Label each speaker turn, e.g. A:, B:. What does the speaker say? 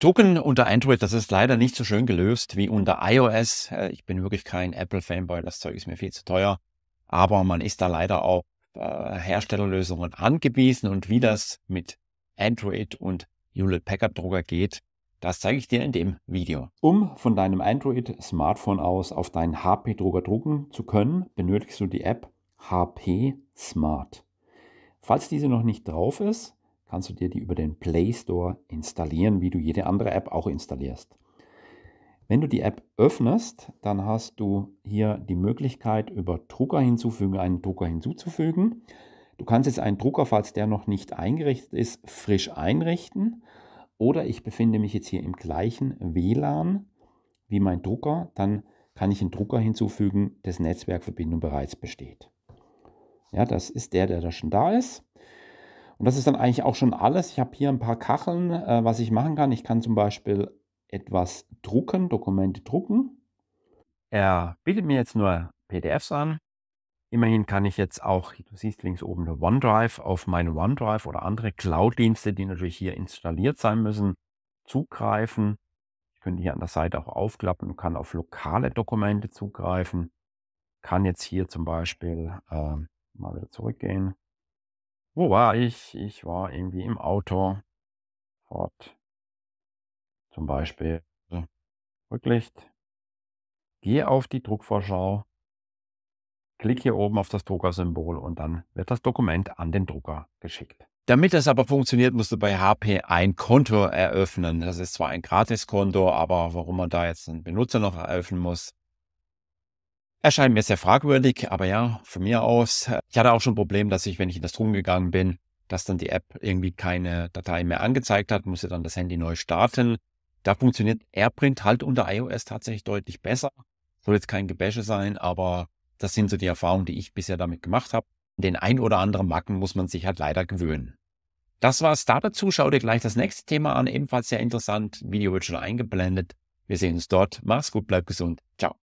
A: Drucken unter Android, das ist leider nicht so schön gelöst wie unter iOS. Äh, ich bin wirklich kein Apple-Fanboy, das Zeug ist mir viel zu teuer. Aber man ist da leider auch äh, Herstellerlösungen angewiesen und wie das mit Android und Hewlett Packard Drucker geht, das zeige ich dir in dem Video. Um von deinem Android Smartphone aus auf deinen HP Drucker drucken zu können, benötigst du die App HP Smart. Falls diese noch nicht drauf ist, kannst du dir die über den Play Store installieren, wie du jede andere App auch installierst. Wenn du die App öffnest, dann hast du hier die Möglichkeit, über Drucker hinzufügen, einen Drucker hinzuzufügen. Du kannst jetzt einen Drucker, falls der noch nicht eingerichtet ist, frisch einrichten. Oder ich befinde mich jetzt hier im gleichen WLAN wie mein Drucker. Dann kann ich einen Drucker hinzufügen, dessen Netzwerkverbindung bereits besteht. Ja, das ist der, der da schon da ist. Und das ist dann eigentlich auch schon alles. Ich habe hier ein paar Kacheln, äh, was ich machen kann. Ich kann zum Beispiel etwas drucken, Dokumente drucken. Er bietet mir jetzt nur PDFs an. Immerhin kann ich jetzt auch, du siehst links oben eine OneDrive, auf meine OneDrive oder andere Cloud-Dienste, die natürlich hier installiert sein müssen, zugreifen. Ich könnte hier an der Seite auch aufklappen und kann auf lokale Dokumente zugreifen. Kann jetzt hier zum Beispiel äh, mal wieder zurückgehen, wo war ich? Ich war irgendwie im Auto. Fort. Zum Beispiel äh, Rücklicht. Gehe auf die Druckvorschau. Klicke hier oben auf das Druckersymbol und dann wird das Dokument an den Drucker geschickt. Damit das aber funktioniert, musst du bei HP ein Konto eröffnen. Das ist zwar ein Gratiskonto, aber warum man da jetzt einen Benutzer noch eröffnen muss, Erscheint mir sehr fragwürdig, aber ja, von mir aus. Ich hatte auch schon ein Problem, dass ich, wenn ich in das Drum gegangen bin, dass dann die App irgendwie keine Datei mehr angezeigt hat, musste dann das Handy neu starten. Da funktioniert AirPrint halt unter iOS tatsächlich deutlich besser. Soll jetzt kein Gebäsche sein, aber das sind so die Erfahrungen, die ich bisher damit gemacht habe. Den ein oder anderen Macken muss man sich halt leider gewöhnen. Das war's da dazu. Schau dir gleich das nächste Thema an. Ebenfalls sehr interessant. Video wird schon eingeblendet. Wir sehen uns dort. Mach's gut, bleib gesund. Ciao.